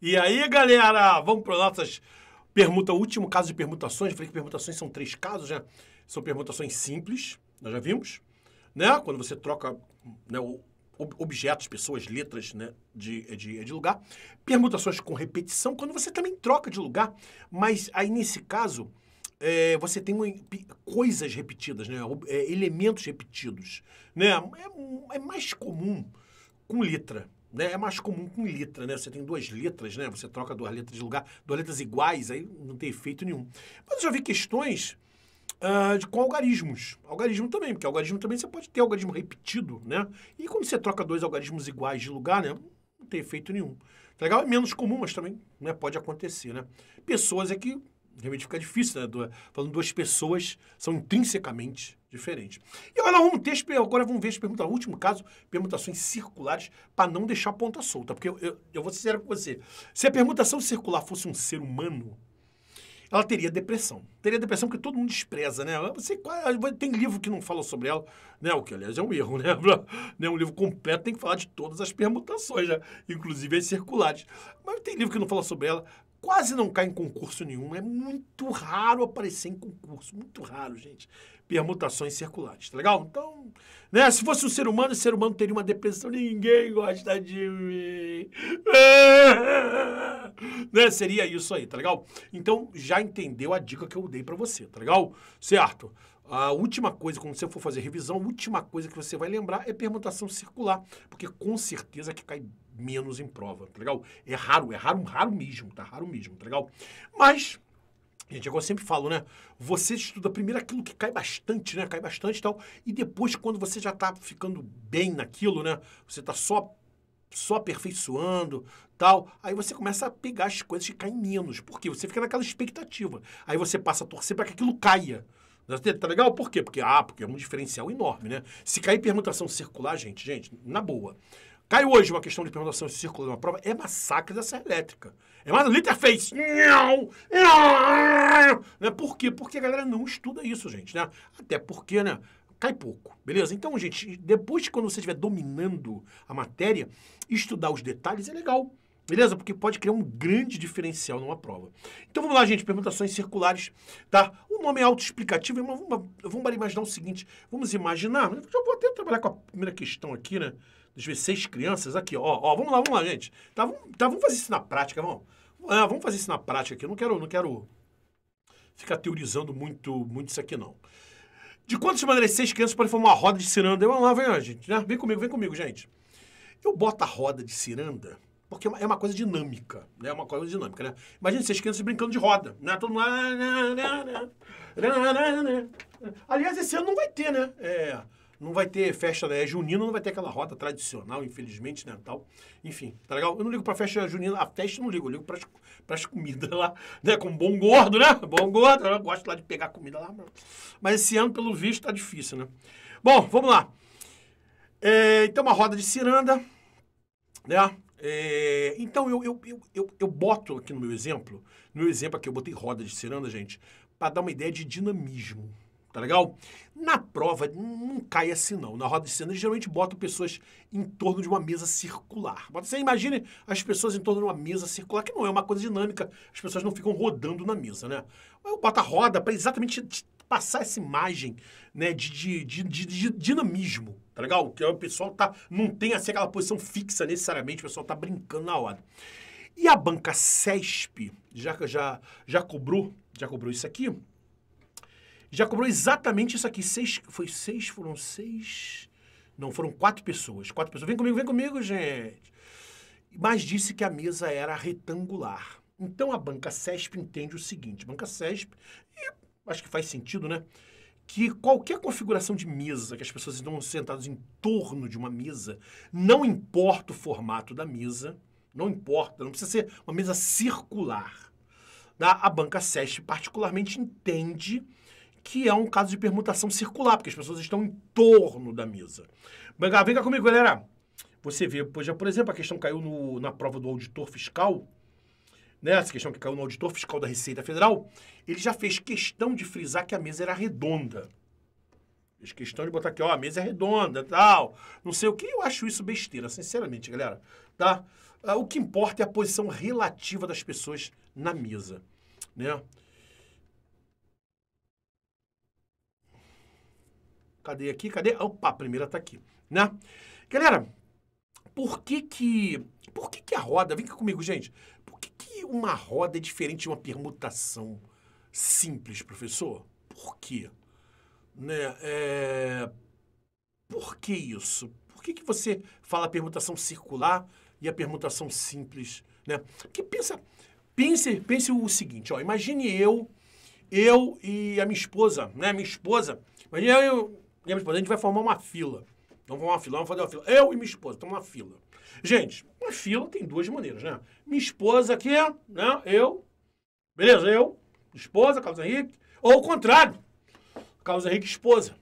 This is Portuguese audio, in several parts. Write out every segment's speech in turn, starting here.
E aí, galera, vamos para nossas permuta, último caso de permutações. Eu falei que permutações são três casos, né? São permutações simples, nós já vimos, né? Quando você troca né, objetos, pessoas, letras, né, de, de, de lugar. Permutações com repetição, quando você também troca de lugar, mas aí nesse caso é, você tem coisas repetidas, né? É, elementos repetidos. Né? É, é, mais comum com letra. Né? É mais comum com letra, né? Você tem duas letras, né? Você troca duas letras de lugar, duas letras iguais, aí não tem efeito nenhum. Mas eu já vi questões Uh, de, com algarismos. Algarismo também, porque algarismo também você pode ter algarismo repetido, né? E quando você troca dois algarismos iguais de lugar, né? Não tem efeito nenhum. Tá legal? É menos comum, mas também né? pode acontecer, né? Pessoas é que realmente fica difícil, né? falando duas pessoas são intrinsecamente diferentes. E agora vamos ter, agora vamos ver as perguntas, último caso, permutações circulares, para não deixar a ponta solta. Porque eu, eu, eu vou ser sincero com você. Se a permutação circular fosse um ser humano, ela teria depressão. Teria depressão que todo mundo despreza, né? Você, é, tem livro que não fala sobre ela, né? O que, aliás, é um erro, né? né? Um livro completo tem que falar de todas as permutações, né? inclusive as circulares. Mas tem livro que não fala sobre ela quase não cai em concurso nenhum. É muito raro aparecer em concurso. Muito raro, gente. Permutações circulares, tá legal? Então, né? Se fosse um ser humano, o ser humano teria uma depressão. Ninguém gosta de mim. né? Seria isso aí, tá legal? Então, já entendeu a dica que eu dei para você, tá legal? Certo. A última coisa, quando você for fazer revisão, a última coisa que você vai lembrar é permutação circular, porque com certeza que cai menos em prova, tá legal? É raro, é raro, raro mesmo, tá raro mesmo, tá legal? Mas Gente, agora é eu sempre falo, né? Você estuda primeiro aquilo que cai bastante, né? Cai bastante e tal. E depois, quando você já tá ficando bem naquilo, né? Você tá só só aperfeiçoando, tal. Aí você começa a pegar as coisas que caem menos. Por quê? Você fica naquela expectativa. Aí você passa a torcer para que aquilo caia. Tá, tá legal? Por quê? Porque, ah, porque é um diferencial enorme, né? Se cair permutação circular, gente, gente, na boa. Cai hoje uma questão de permutação de círculo numa prova, é massacre da serra elétrica. É mais um interface. Né? Por quê? Porque a galera não estuda isso, gente, né? Até porque, né? Cai pouco, beleza? Então, gente, depois quando você estiver dominando a matéria, estudar os detalhes é legal, beleza? Porque pode criar um grande diferencial numa prova. Então, vamos lá, gente, permutações circulares, tá? O nome é autoexplicativo, vamos, vamos imaginar o seguinte, vamos imaginar, eu vou até trabalhar com a primeira questão aqui, né? 2006, crianças, aqui, ó, ó, vamos lá, vamos lá, gente. Tá, vamos, tá, vamos fazer isso na prática, vamos. Ah, vamos fazer isso na prática aqui. Eu não quero, não quero ficar teorizando muito, muito isso aqui, não. De quantas maneiras seis crianças podem formar uma roda de ciranda? vamos lá, vem gente. Né? Vem comigo, vem comigo, gente. Eu boto a roda de ciranda porque é uma, é uma coisa dinâmica, né? É uma coisa dinâmica, né? Imagina seis crianças brincando de roda, né? Todo mundo... Né, né, né, Aliás, esse ano não vai ter, né? É... Não vai ter festa é, junina, não vai ter aquela roda tradicional, infelizmente, né? Tal. Enfim, tá legal? Eu não ligo pra festa junina, a festa não ligo, eu ligo pras, pras comidas lá, né? Com bom gordo, né? Bom gordo, eu gosto lá de pegar comida lá. Mas esse ano, pelo visto, tá difícil, né? Bom, vamos lá. É, então, uma roda de ciranda, né? É, então, eu, eu, eu, eu, eu boto aqui no meu exemplo, no meu exemplo aqui, eu botei roda de ciranda, gente, para dar uma ideia de dinamismo tá legal? Na prova, não cai assim não. Na roda de cena, eles geralmente botam pessoas em torno de uma mesa circular. Você imagine as pessoas em torno de uma mesa circular, que não é uma coisa dinâmica, as pessoas não ficam rodando na mesa, né? Eu boto a roda para exatamente passar essa imagem né, de, de, de, de, dinamismo, tá legal? Que é o pessoal tá, não tem assim aquela posição fixa necessariamente, o pessoal tá brincando na hora. E a banca CESP, já, já, já cobrou, já cobrou isso aqui, já cobrou exatamente isso aqui. Seis, foi seis, foram seis... Não, foram quatro pessoas. Quatro pessoas. Vem comigo, vem comigo, gente. Mas disse que a mesa era retangular. Então a banca CESP entende o seguinte: banca CESP, e acho que faz sentido, né? Que qualquer configuração de mesa, que as pessoas estão sentadas em torno de uma mesa, não importa o formato da mesa, não importa, não precisa ser uma mesa circular. Né? A banca SESP particularmente entende que é um caso de permutação circular, porque as pessoas estão em torno da mesa. Bangá, vem cá comigo, galera. Você vê, já, por exemplo, a questão caiu no, na prova do auditor fiscal, né? Essa questão que caiu no auditor fiscal da Receita Federal, ele já fez questão de frisar que a mesa era redonda. Fez questão de botar aqui, ó, a mesa é redonda, tal, não sei o que. Eu acho isso besteira, sinceramente, galera. Tá? Ah, o que importa é a posição relativa das pessoas na mesa, né? Cadê aqui? Cadê? Opa, a primeira tá aqui, né? Galera, por que que... Por que que a roda... Vem comigo, gente. Por que que uma roda é diferente de uma permutação simples, professor? Por quê? Né? É... Por que isso? Por que que você fala permutação circular e a permutação simples, né? Porque pensa... Pense, pense o seguinte, ó. Imagine eu, eu e a minha esposa, né? Minha esposa. Imagine eu minha esposa, a gente vai formar uma fila. Vamos formar uma fila, vamos fazer uma fila. Eu e minha esposa, estamos uma fila. Gente, uma fila tem duas maneiras, né? Minha esposa aqui, né? Eu, beleza, eu, esposa, Carlos Henrique, ou o contrário, Carlos Henrique, esposa.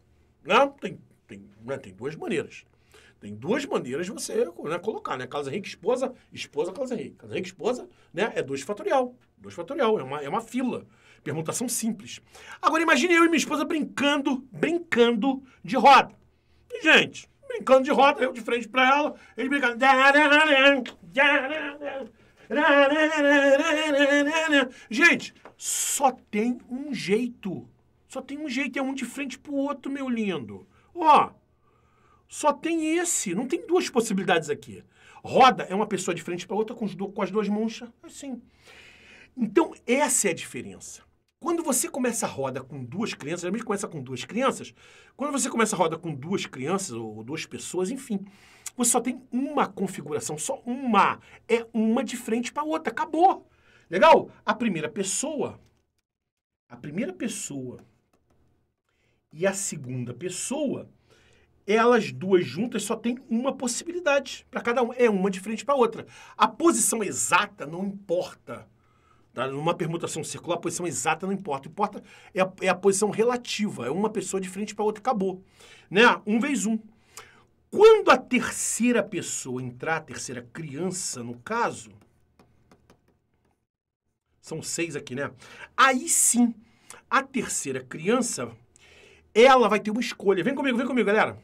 Né? Tem, tem, né? tem duas maneiras. Tem duas maneiras de você né, colocar, né? Carlos Henrique, esposa, esposa, Carlos Henrique. Carlos Henrique, esposa, né? É dois fatorial. Dois fatorial, é uma, é uma fila. Permutação simples. Agora imagine eu e minha esposa brincando, brincando de roda. E, gente, brincando de roda, eu de frente para ela, ele brincando. Gente, só tem um jeito. Só tem um jeito, é um de frente pro outro, meu lindo. Ó, só tem esse, não tem duas possibilidades aqui. Roda é uma pessoa de frente para outra com, com as duas monchas, assim. Então, essa é a diferença. Quando você começa a roda com duas crianças, geralmente começa com duas crianças, quando você começa a roda com duas crianças ou duas pessoas, enfim, você só tem uma configuração, só uma. É uma de frente para outra, acabou. Legal? A primeira pessoa, a primeira pessoa e a segunda pessoa, elas duas juntas só tem uma possibilidade para cada uma. É uma de frente para outra. A posição exata não importa. Tá? Numa permutação circular, a posição exata não importa. Importa é a, é a posição relativa. É uma pessoa de frente para outra, acabou. Né? Um vez um. Quando a terceira pessoa entrar, a terceira criança, no caso, são seis aqui, né? Aí sim, a terceira criança, ela vai ter uma escolha. Vem comigo, vem comigo, galera.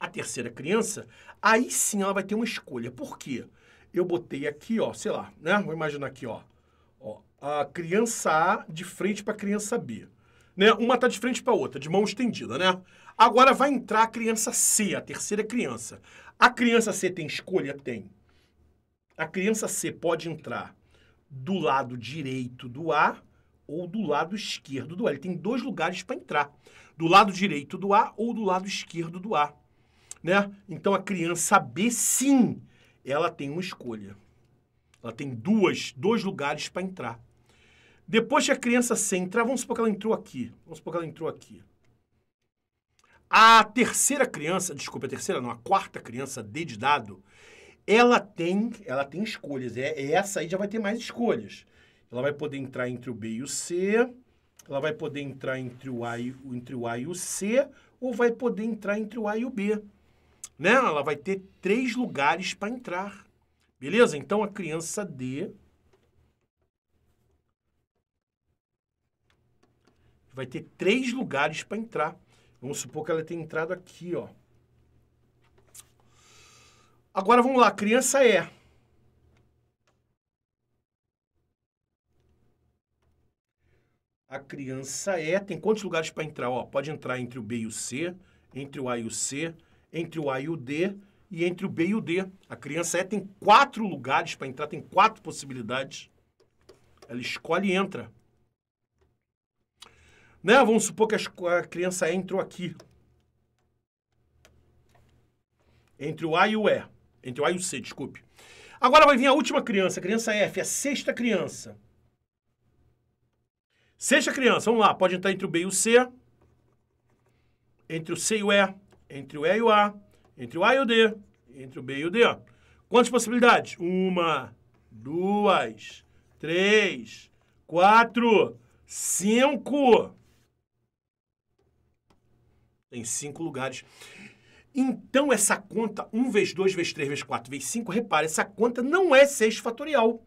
A terceira criança, aí sim ela vai ter uma escolha. Por quê? Eu botei aqui, ó, sei lá, né? Vou imaginar aqui, ó a criança A de frente para a criança B. Né? Uma está de frente para a outra, de mão estendida, né? Agora vai entrar a criança C, a terceira criança. A criança C tem escolha? Tem. A criança C pode entrar do lado direito do A ou do lado esquerdo do A. Ele tem dois lugares para entrar. Do lado direito do A ou do lado esquerdo do A. Né? Então a criança B, sim, ela tem uma escolha. Ela tem duas, dois lugares para entrar. Depois que a criança se entrar, vamos supor que ela entrou aqui. Vamos supor que ela entrou aqui. A terceira criança, desculpa, a terceira não, a quarta criança, D de dado, ela tem, ela tem escolhas. É, é essa aí já vai ter mais escolhas. Ela vai poder entrar entre o B e o C, ela vai poder entrar entre o A e, entre o, a e o C, ou vai poder entrar entre o A e o B. Né? Ela vai ter três lugares para entrar. Beleza? Então a criança D vai ter três lugares para entrar. Vamos supor que ela tenha entrado aqui, ó. Agora vamos lá, criança é. A criança é, tem quantos lugares para entrar? Ó, pode entrar entre o B e o C, entre o A e o C, entre o A e o D e entre o B e o D. A criança é tem quatro lugares para entrar, tem quatro possibilidades. Ela escolhe e entra. Né? Vamos supor que a criança entrou aqui. Entre o A e o E. Entre o A e o C, desculpe. Agora vai vir a última criança, a criança F, a sexta criança. Sexta criança, vamos lá, pode entrar entre o B e o C, entre o C e o E, entre o E e o A, entre o A e o D, entre o B e o D. Quantas possibilidades? Uma, duas, três, quatro, cinco. Tem cinco lugares. Então, essa conta 1 vezes 2 vezes 3 vezes 4 vezes 5, repare, essa conta não é 6 fatorial,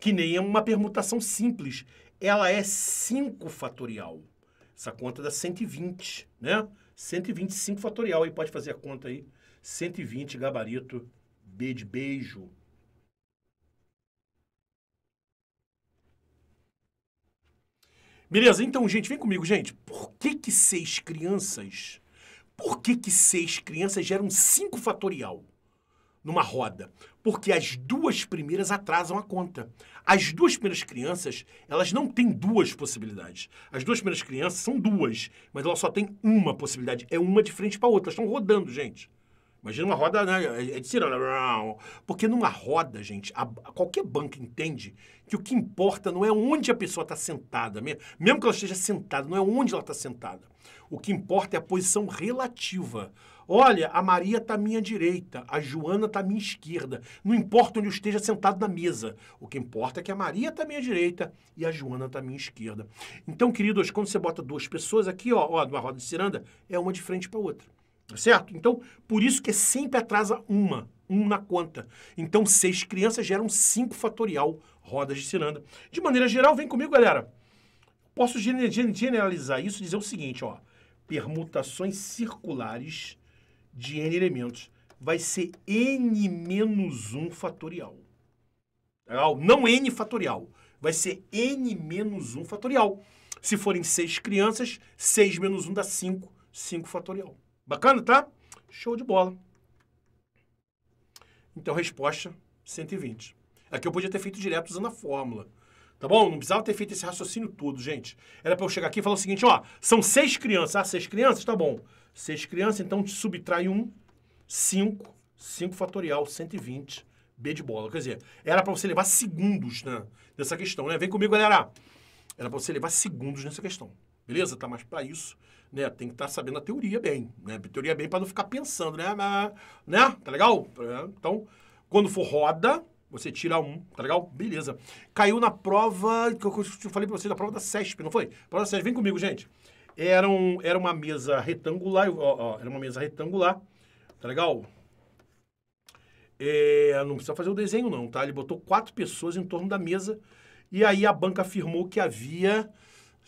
que nem é uma permutação simples. Ela é 5 fatorial. Essa conta dá 120, né? 125 fatorial. Aí pode fazer a conta aí. 120 gabarito B de beijo. Beleza? Então, gente, vem comigo, gente. Por que que seis crianças... Por que que seis crianças geram cinco fatorial numa roda? Porque as duas primeiras atrasam a conta. As duas primeiras crianças, elas não têm duas possibilidades. As duas primeiras crianças são duas, mas elas só têm uma possibilidade. É uma de frente para outra. Elas estão rodando, gente. Imagina uma roda, né? É, é de ciranda. Porque numa roda, gente, a, qualquer banco entende que o que importa não é onde a pessoa está sentada, mesmo, mesmo que ela esteja sentada, não é onde ela está sentada. O que importa é a posição relativa. Olha, a Maria está à minha direita, a Joana está à minha esquerda. Não importa onde eu esteja sentado na mesa. O que importa é que a Maria está à minha direita e a Joana está à minha esquerda. Então, queridos, quando você bota duas pessoas aqui, ó, ó numa roda de ciranda, é uma de frente para a outra certo? Então, por isso que é sempre atrasa uma, um na conta. Então, seis crianças geram cinco fatorial rodas de ciranda. De maneira geral, vem comigo, galera. Posso generalizar isso e dizer o seguinte, ó. Permutações circulares de n elementos vai ser n-1 menos fatorial. Tá legal? Não n fatorial. Vai ser n-1 menos fatorial. Se forem seis crianças, 6 menos 1 dá 5, 5 fatorial. Bacana, tá? Show de bola. Então, resposta 120. Aqui é eu podia ter feito direto usando a fórmula. Tá bom? Não precisava ter feito esse raciocínio todo, gente. Era para eu chegar aqui e falar o seguinte, ó, são seis crianças. Ah, seis crianças? Tá bom. Seis crianças, então te subtrai um, cinco, cinco fatorial, 120, B de bola. Quer dizer, era para você levar segundos né, nessa questão, né? Vem comigo, galera. Era para você levar segundos nessa questão. Beleza? Tá? Mas para isso, né, tem que estar tá sabendo a teoria bem, né? A teoria bem para não ficar pensando, né? Né? né tá legal? É, então, quando for roda, você tira um, tá legal? Beleza. Caiu na prova que eu falei para vocês, na prova da CESP, não foi? Prova da CESP, vem comigo, gente. Era, um, era uma mesa retangular, ó, ó, era uma mesa retangular, tá legal? É, não precisa fazer o desenho não, tá? Ele botou quatro pessoas em torno da mesa e aí a banca afirmou que havia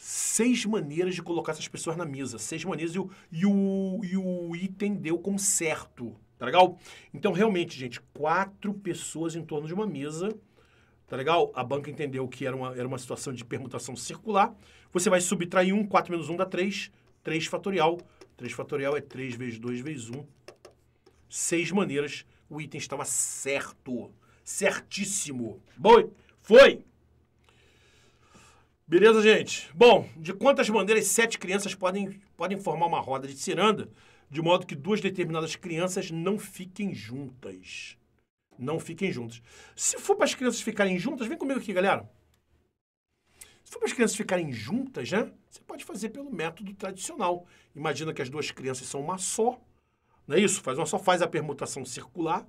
seis maneiras de colocar essas pessoas na mesa. Seis maneiras e o, e o, e o item deu como certo. Tá legal? Então, realmente, gente, quatro pessoas em torno de uma mesa. Tá legal? A banca entendeu que era uma, era uma situação de permutação circular. Você vai subtrair um 4 menos 1 dá 3. 3 fatorial. 3 fatorial é 3 vezes 2 vezes 1. Seis maneiras. O item estava certo. Certíssimo. Foi! foi! Beleza, gente? Bom, de quantas maneiras sete crianças podem, podem formar uma roda de ciranda de modo que duas determinadas crianças não fiquem juntas? Não fiquem juntas. Se for para as crianças ficarem juntas, vem comigo aqui, galera. Se for para as crianças ficarem juntas, né? Você pode fazer pelo método tradicional. Imagina que as duas crianças são uma só, não é isso? Faz uma só faz a permutação circular,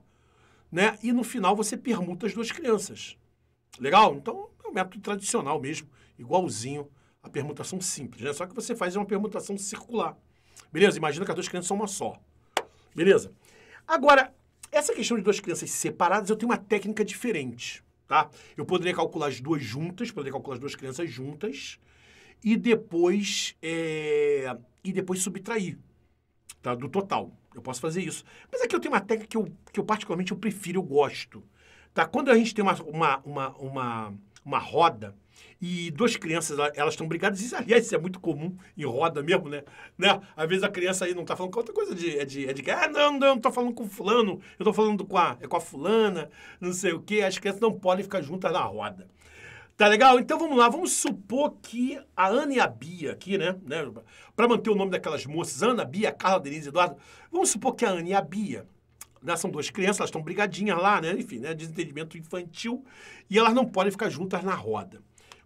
né? E no final você permuta as duas crianças. Legal? Então é o um método tradicional mesmo igualzinho à permutação simples, né? Só que você faz uma permutação circular. Beleza? Imagina que as duas crianças são uma só. Beleza? Agora, essa questão de duas crianças separadas, eu tenho uma técnica diferente, tá? Eu poderia calcular as duas juntas, poderia calcular as duas crianças juntas e depois é... e depois subtrair, tá? Do total. Eu posso fazer isso. Mas aqui eu tenho uma técnica que eu, que eu particularmente eu prefiro, eu gosto. Tá? Quando a gente tem uma, uma, uma, uma, uma roda, e duas crianças, elas estão brigadas. Isso, aliás, isso é muito comum em roda mesmo, né? né? Às vezes a criança aí não tá falando com outra coisa de, é de, é de ah, não, não, não tô falando com fulano, eu tô falando com a, é com a fulana, não sei o quê. As crianças não podem ficar juntas na roda. Tá legal? Então vamos lá, vamos supor que a Ana e a Bia aqui, né? né para manter o nome daquelas moças, Ana, Bia, Carla, Denise, Eduardo, vamos supor que a Ana e a Bia né, são duas crianças, elas estão brigadinhas lá, né? Enfim, né? Desentendimento infantil. E elas não podem ficar juntas na roda.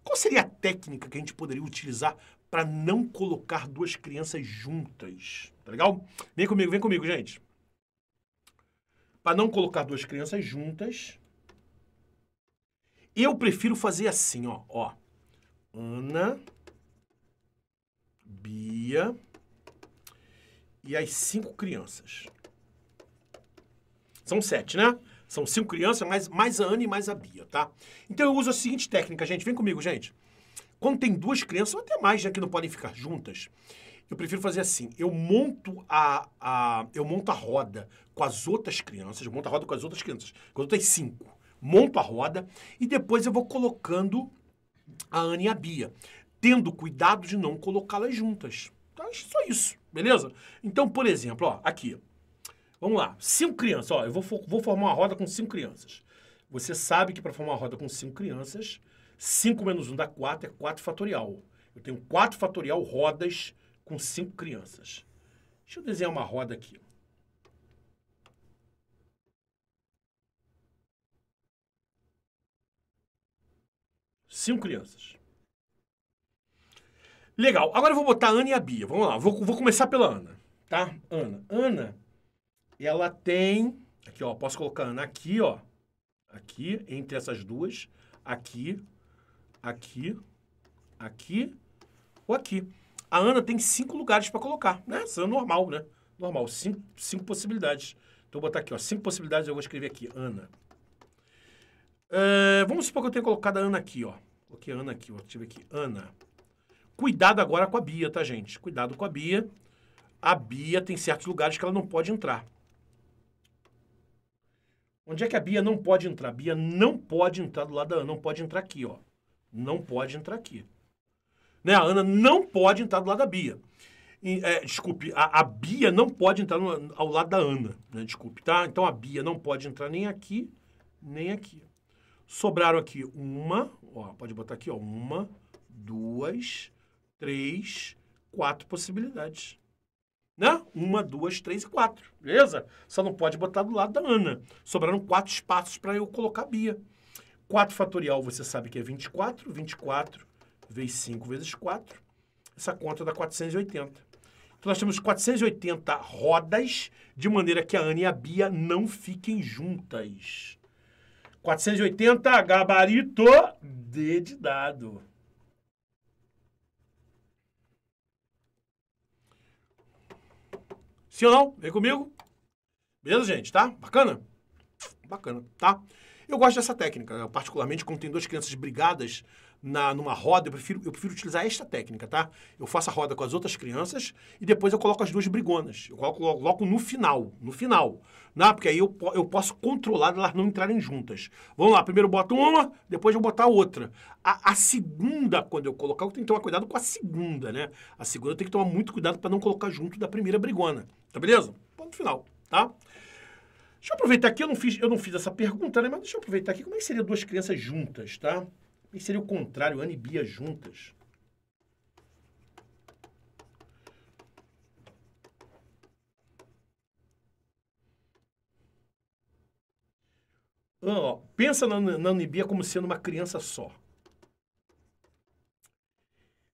Qual seria a técnica que a gente poderia utilizar para não colocar duas crianças juntas? Tá legal? Vem comigo, vem comigo, gente. Para não colocar duas crianças juntas, eu prefiro fazer assim, ó, ó. Ana, Bia e as cinco crianças. São sete, né? São cinco crianças, mais, mais a Ana e mais a Bia, tá? Então eu uso a seguinte técnica, gente. Vem comigo, gente. Quando tem duas crianças, ou até mais, já que não podem ficar juntas, eu prefiro fazer assim. Eu monto a, a, eu monto a roda com as outras crianças. Eu monto a roda com as outras crianças. Quando tem cinco. Monto a roda e depois eu vou colocando a Ana e a Bia. Tendo cuidado de não colocá-las juntas. Então, é só isso, beleza? Então, por exemplo, ó, aqui. Vamos lá, cinco crianças. Ó, eu vou, vou formar uma roda com cinco crianças. Você sabe que para formar uma roda com cinco crianças, 5 menos 1 dá 4, é 4 fatorial. Eu tenho 4 fatorial rodas com 5 crianças. Deixa eu desenhar uma roda aqui. Cinco crianças. Legal. Agora eu vou botar a Ana e a Bia. Vamos lá. Vou, vou começar pela Ana. Tá? Ana. Ana ela tem, aqui ó, posso colocar Ana aqui, ó, aqui, entre essas duas, aqui, aqui, aqui ou aqui. A Ana tem cinco lugares para colocar, né? Isso é normal, né? Normal, cinco, cinco possibilidades. Então, vou botar aqui, ó, cinco possibilidades, eu vou escrever aqui, Ana. É, vamos supor que eu tenha colocado a Ana aqui, ó. Coloquei a Ana aqui, ó, tive aqui, Ana. Cuidado agora com a Bia, tá, gente? Cuidado com a Bia. A Bia tem certos lugares que ela não pode entrar. Onde é que a Bia não pode entrar? A Bia não pode entrar do lado da Ana, não pode entrar aqui, ó. Não pode entrar aqui. Né? A Ana não pode entrar do lado da Bia. E, é, desculpe, a, a, Bia não pode entrar no, ao lado da Ana, né? Desculpe, tá? Então a Bia não pode entrar nem aqui, nem aqui. Sobraram aqui uma, ó, pode botar aqui, ó, uma, duas, três, quatro possibilidades né? Uma, duas, três e quatro, beleza? Só não pode botar do lado da Ana. Sobraram quatro espaços para eu colocar a Bia. 4 fatorial você sabe que é 24, 24 vezes 5 vezes 4, essa conta dá 480. Então nós temos 480 rodas, de maneira que a Ana e a Bia não fiquem juntas. 480, gabarito, D dado. Sim ou não? Vem comigo. Beleza, gente? Tá? Bacana? Bacana, tá? Eu gosto dessa técnica, particularmente quando tem duas crianças brigadas na, numa roda, eu prefiro, eu prefiro utilizar esta técnica, tá? Eu faço a roda com as outras crianças e depois eu coloco as duas brigonas. Eu coloco, coloco no final, no final. Não, né? porque aí eu, eu posso controlar elas não entrarem juntas. Vamos lá, primeiro eu boto uma, depois eu botar outra. A, a segunda, quando eu colocar, eu tenho que tomar cuidado com a segunda, né? A segunda eu tenho que tomar muito cuidado para não colocar junto da primeira brigona. Tá beleza? Ponto final, tá? Deixa eu aproveitar aqui, eu não fiz, eu não fiz essa pergunta, né? Mas deixa eu aproveitar aqui, como é que seria duas crianças juntas, tá? E seria o contrário, Ana e Bia juntas. Ah, ó, pensa na, na Anibia como sendo uma criança só.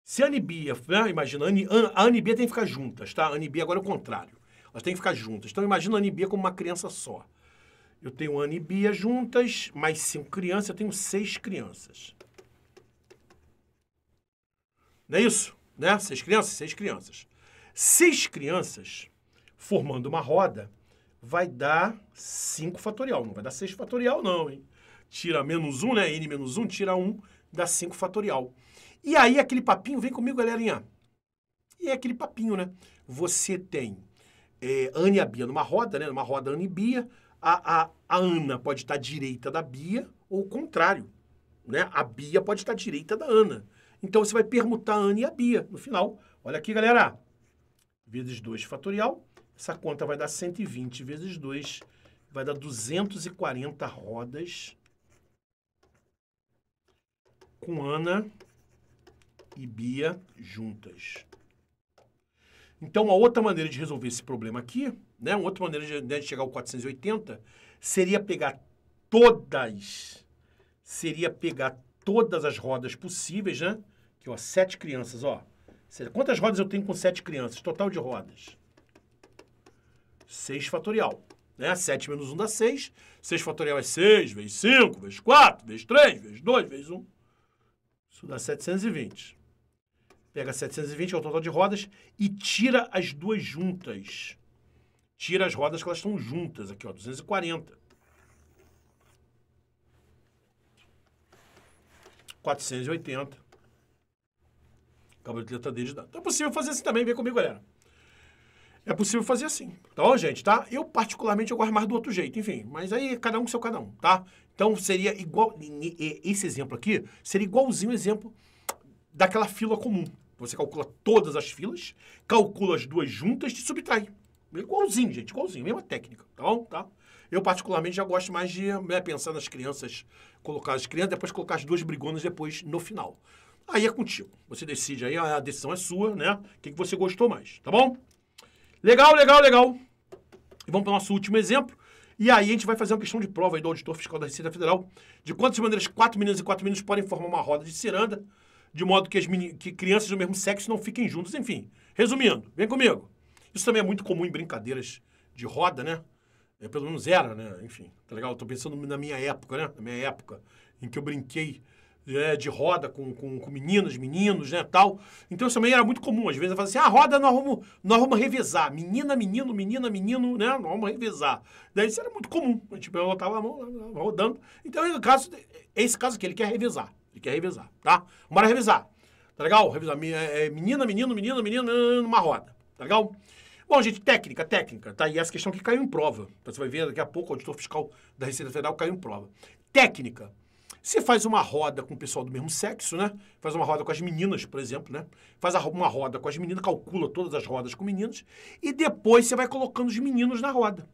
Se a Anibia, né, imagina, a Anibia tem que ficar juntas, tá? A Anibia agora é o contrário. Elas têm que ficar juntas. Então imagina a Anibia como uma criança só. Eu tenho Ana e Bia juntas, mais cinco crianças, eu tenho seis crianças. Não é isso? Né? Seis crianças? Seis crianças. Seis crianças formando uma roda vai dar 5 fatorial. Não vai dar 6 fatorial, não, hein? Tira menos 1, um, né? N menos 1, um, tira 1, um, dá 5 fatorial. E aí, aquele papinho, vem comigo, galerinha. E é aquele papinho, né? Você tem é, eh, Ana e a Bia numa roda, né? Numa roda Ana e Bia a, a, a Ana pode estar direita da Bia ou o contrário. Né? A Bia pode estar direita da Ana. Então você vai permutar a Ana e a Bia no final. Olha aqui, galera. Vezes 2 fatorial. Essa conta vai dar 120 vezes 2. Vai dar 240 rodas com Ana e Bia juntas. Então, a outra maneira de resolver esse problema aqui né? Uma outra maneira de, né, de chegar ao 480 seria pegar todas, seria pegar todas as rodas possíveis, né? Aqui, ó, sete crianças, ó. Quantas rodas eu tenho com sete crianças? Total de rodas. 6 fatorial. Né? 7 menos 1 dá 6. 6 fatorial é 6, vezes 5, vezes 4, vezes 3, vezes 2, vezes 1. Isso dá 720. Pega 720, que é o total de rodas, e tira as duas juntas tira as rodas que elas estão juntas aqui, ó, 240. 480. Acabou de letra D de dado. Então é possível fazer assim também, vem comigo, galera. É possível fazer assim, tá então, bom, gente, tá? Eu, particularmente, eu gosto mais do outro jeito, enfim. Mas aí, cada um seu cada um, tá? Então, seria igual... Esse exemplo aqui seria igualzinho o exemplo daquela fila comum. Você calcula todas as filas, calcula as duas juntas e subtrai. Igualzinho, gente, igualzinho, mesma técnica, tá bom? Tá? Eu, particularmente, já gosto mais de né, pensar nas crianças, colocar as crianças, depois colocar as duas brigonas depois no final. Aí é contigo. Você decide aí, a decisão é sua, né? O que, que você gostou mais, tá bom? Legal, legal, legal. E vamos para o nosso último exemplo. E aí a gente vai fazer uma questão de prova aí do auditor fiscal da Receita Federal de quantas maneiras quatro meninas e quatro meninos podem formar uma roda de ciranda, de modo que, as que crianças do mesmo sexo não fiquem juntas, enfim. Resumindo, vem comigo. Isso também é muito comum em brincadeiras de roda, né? É, pelo menos era, né? Enfim, tá legal? Estou pensando na minha época, né? Na minha época em que eu brinquei é, de roda com, com, com, meninas, meninos, né, tal. Então isso também era muito comum. Às vezes eu falava assim, ah, roda nós vamos, nós vamos revezar. Menina, menino, menina, menino, né, nós vamos revezar. Daí isso era muito comum. A tipo, gente botava a mão rodando. Então é caso, é esse caso aqui, ele quer revezar. Ele quer revezar, tá? Bora revezar. Tá legal? Revezar. É, é menina, menino, menino, menino, numa roda. Tá legal? Bom, gente, técnica, técnica, tá? E essa questão que caiu em prova. Então, você vai ver daqui a pouco o auditor fiscal da Receita Federal caiu em prova. Técnica. Você faz uma roda com o pessoal do mesmo sexo, né? Faz uma roda com as meninas, por exemplo, né? Faz uma roda com as meninas, calcula todas as rodas com meninos e depois você vai colocando os meninos na roda.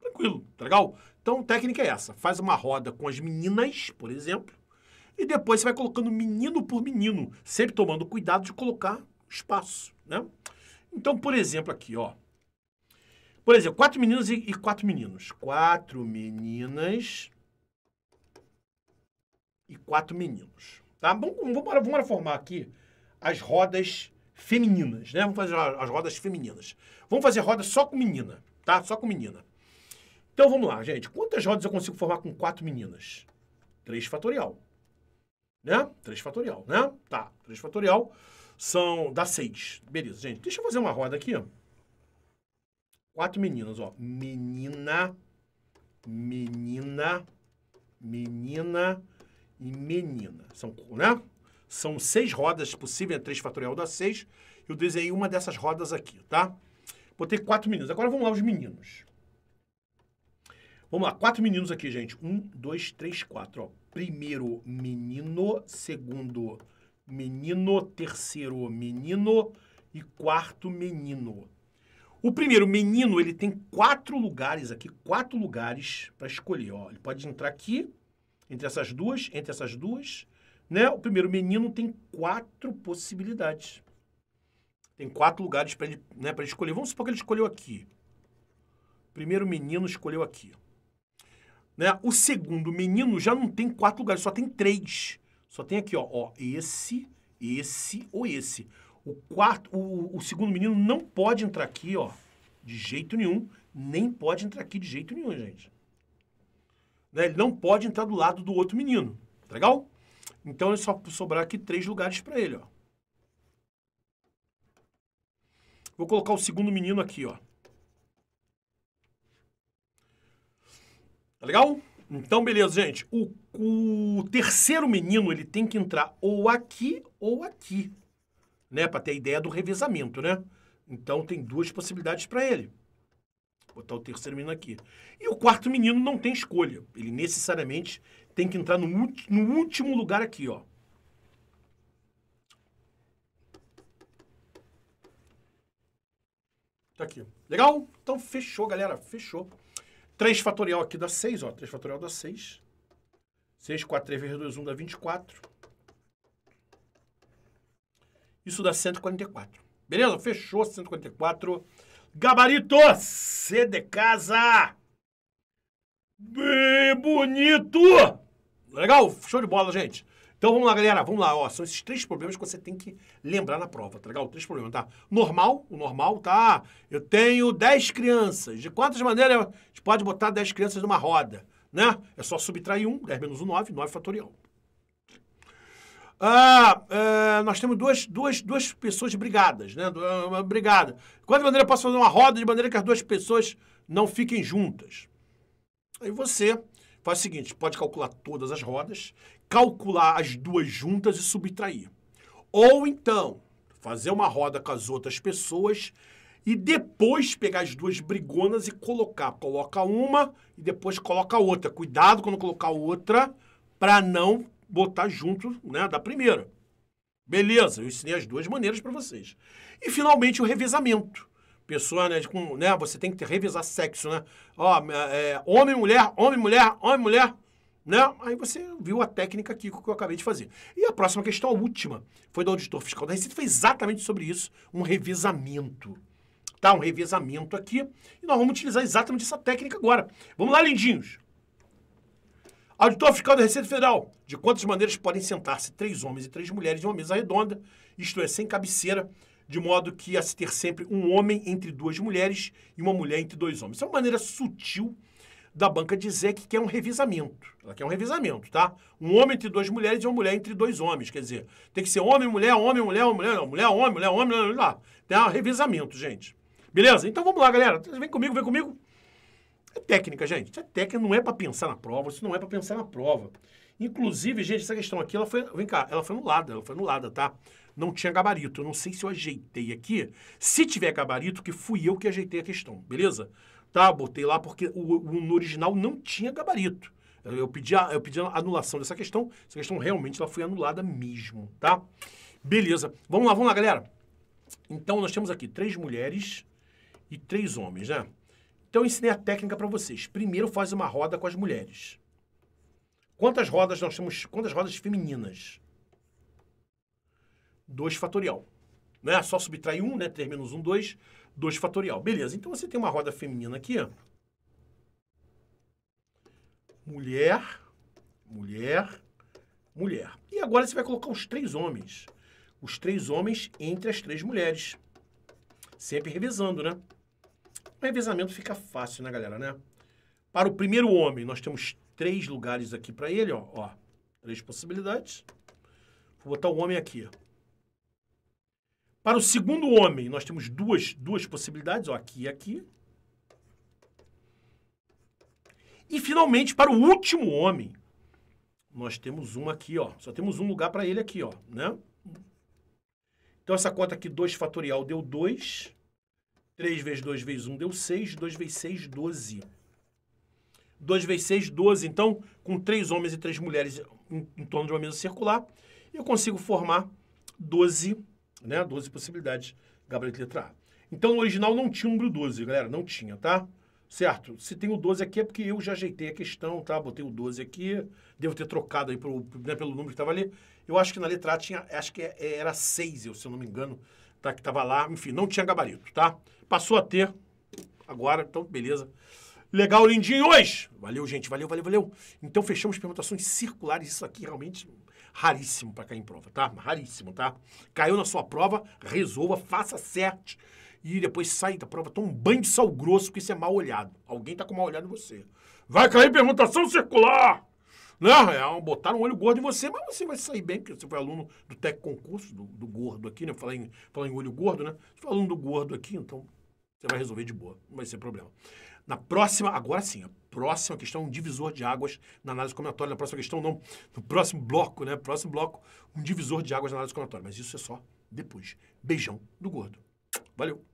Tranquilo, tá legal? Então, técnica é essa. Faz uma roda com as meninas, por exemplo, e depois você vai colocando menino por menino, sempre tomando cuidado de colocar espaço, né? Então, por exemplo, aqui, ó. Por exemplo, quatro meninas e, e quatro meninos. Quatro meninas e quatro meninos. Tá? Vamos, vamos, vamos formar aqui as rodas femininas, né? Vamos fazer as rodas femininas. Vamos fazer roda só com menina, tá? Só com menina. Então vamos lá, gente. Quantas rodas eu consigo formar com quatro meninas? 3 fatorial. Né? 3 fatorial, né? Tá, 3 fatorial. São da seis. Beleza, gente. Deixa eu fazer uma roda aqui, ó. Quatro meninas, ó. Menina, menina, menina e menina. São, né? São seis rodas possíveis, é 3 fatorial da 6. Eu desenhei uma dessas rodas aqui, tá? Botei quatro meninos. Agora vamos lá, os meninos. Vamos lá, quatro meninos aqui, gente. Um, dois, três, quatro. Ó. Primeiro menino, segundo menino menino, terceiro menino e quarto menino. O primeiro menino, ele tem quatro lugares aqui, quatro lugares para escolher. Ó. Ele pode entrar aqui, entre essas duas, entre essas duas. Né? O primeiro menino tem quatro possibilidades. Tem quatro lugares para ele, né, para escolher. Vamos supor que ele escolheu aqui. O primeiro menino escolheu aqui. Né? O segundo menino já não tem quatro lugares, só tem três. Só tem aqui, ó, ó esse, esse ou esse. O quarto, o, o segundo menino não pode entrar aqui, ó, de jeito nenhum. Nem pode entrar aqui de jeito nenhum, gente. Né? Ele não pode entrar do lado do outro menino. Tá legal? Então, só sobrar aqui três lugares para ele, ó. Vou colocar o segundo menino aqui, ó. Tá legal? Então, beleza, gente. O, o terceiro menino, ele tem que entrar ou aqui ou aqui, né? Para ter a ideia do revezamento, né? Então, tem duas possibilidades para ele. Vou botar o terceiro menino aqui. E o quarto menino não tem escolha. Ele necessariamente tem que entrar no, no último lugar aqui, ó. Tá aqui. Legal? Então fechou, galera. Fechou. 3 fatorial aqui dá 6, ó. 3 fatorial dá 6. 6, 4, 3 vezes 2, 1 dá 24. Isso dá 144. Beleza? Fechou 144. Gabarito C de casa. Bem bonito. Legal? Show de bola, gente. Então vamos lá, galera, vamos lá. Ó, são esses três problemas que você tem que lembrar na prova, tá legal? Três problemas, tá? Normal, o normal, tá? Eu tenho 10 crianças. De quantas maneiras a gente pode botar 10 crianças numa roda, né? É só subtrair 1, 10 menos 1, 9, 9 fatorial. Ah, é, nós temos duas, duas, duas pessoas brigadas, né? Ah, brigada. De quantas maneiras eu posso fazer uma roda de maneira que as duas pessoas não fiquem juntas? Aí você faz o seguinte, pode calcular todas as rodas, calcular as duas juntas e subtrair. Ou então, fazer uma roda com as outras pessoas e depois pegar as duas brigonas e colocar. Coloca uma e depois coloca outra. Cuidado quando colocar outra para não botar junto né, da primeira. Beleza, eu ensinei as duas maneiras para vocês. E finalmente o revezamento. Pessoa, né, com, né, você tem que revezar sexo, né? Ó, é, homem, mulher, homem, mulher, homem, mulher. Né? Aí você viu a técnica aqui que eu acabei de fazer. E a próxima questão, a última, foi do auditor fiscal da Receita, foi exatamente sobre isso, um revezamento. Tá? Um revezamento aqui. E nós vamos utilizar exatamente essa técnica agora. Vamos lá, lindinhos. Auditor fiscal da Receita Federal. De quantas maneiras podem sentar-se três homens e três mulheres em uma mesa redonda, isto é, sem cabeceira, de modo que a se ter sempre um homem entre duas mulheres e uma mulher entre dois homens. Isso é uma maneira sutil da banca dizer que quer um revisamento. Ela quer um revisamento, tá? Um homem entre duas mulheres e uma mulher entre dois homens. Quer dizer, tem que ser homem, mulher, homem, mulher, mulher, não, mulher, homem, mulher, homem, lá, lá. Tem um revisamento, gente. Beleza? Então vamos lá, galera. Vem comigo, vem comigo. É técnica, gente. é técnica, não é para pensar na prova, isso não é para pensar na prova. Inclusive, gente, essa questão aqui, ela foi, vem cá, ela foi anulada, ela foi anulada, tá? Não tinha gabarito. Eu não sei se eu ajeitei aqui. Se tiver gabarito, que fui eu que ajeitei a questão, beleza? tá? Botei lá porque o, o, no original não tinha gabarito. Eu, pedi, a, eu pedi a anulação dessa questão. Essa questão realmente ela foi anulada mesmo, tá? Beleza. Vamos lá, vamos lá, galera. Então, nós temos aqui três mulheres e três homens, né? Então, eu ensinei a técnica para vocês. Primeiro, faz uma roda com as mulheres. Quantas rodas nós temos? Quantas rodas femininas? 2 fatorial. Né? Só subtrair 1, um, né? 3 menos 1, um, 2. 2 fatorial. Beleza, então você tem uma roda feminina aqui, Mulher, mulher, mulher. E agora você vai colocar os três homens. Os três homens entre as três mulheres. Sempre revisando, né? O revezamento fica fácil, né, galera, né? Para o primeiro homem, nós temos três lugares aqui para ele, ó, ó. Três possibilidades. Vou botar o homem aqui. Para o segundo homem, nós temos duas, duas possibilidades, ó, aqui e aqui. E finalmente, para o último homem, nós temos um aqui, ó. Só temos um lugar para ele aqui, ó, né? Então essa conta aqui, 2 fatorial, deu 2. 3 vezes 2 vezes 1 um deu 6. 2 vezes 6, 12. 2 vezes 6, 12. Então, com 3 homens e 3 mulheres em, em torno de uma mesa circular, eu consigo formar 12 né? 12 possibilidades, gabarito letra A. Então, no original não tinha o número 12, galera, não tinha, tá? Certo? Se tem o 12 aqui é porque eu já ajeitei a questão, tá? Botei o 12 aqui, devo ter trocado aí pro, né, pelo número que estava ali. Eu acho que na letra A tinha, acho que é, é, era 6, eu, se eu não me engano, tá? Que estava lá, enfim, não tinha gabarito, tá? Passou a ter agora, então beleza. Legal, lindinho hoje Valeu, gente, valeu, valeu, valeu. Então fechamos permutações circulares, isso aqui realmente Raríssimo para cair em prova, tá? Raríssimo, tá? Caiu na sua prova, resolva, faça certo. E depois sai da prova, toma um banho de sal grosso, que isso é mal olhado. Alguém tá com mal olhado em você. Vai cair permutação circular! Não, é, botaram um olho gordo em você, mas você vai sair bem, porque você foi aluno do Tec Concurso, do, do, gordo aqui, né? Falar em, falar em olho gordo, né? Você foi aluno do gordo aqui, então você vai resolver de boa, não vai ser problema. Na próxima, agora sim, a próxima questão, um divisor de águas na análise combinatória. Na próxima questão, não. No próximo bloco, né? Próximo bloco, um divisor de águas na análise combinatória. Mas isso é só depois. Beijão do gordo. Valeu!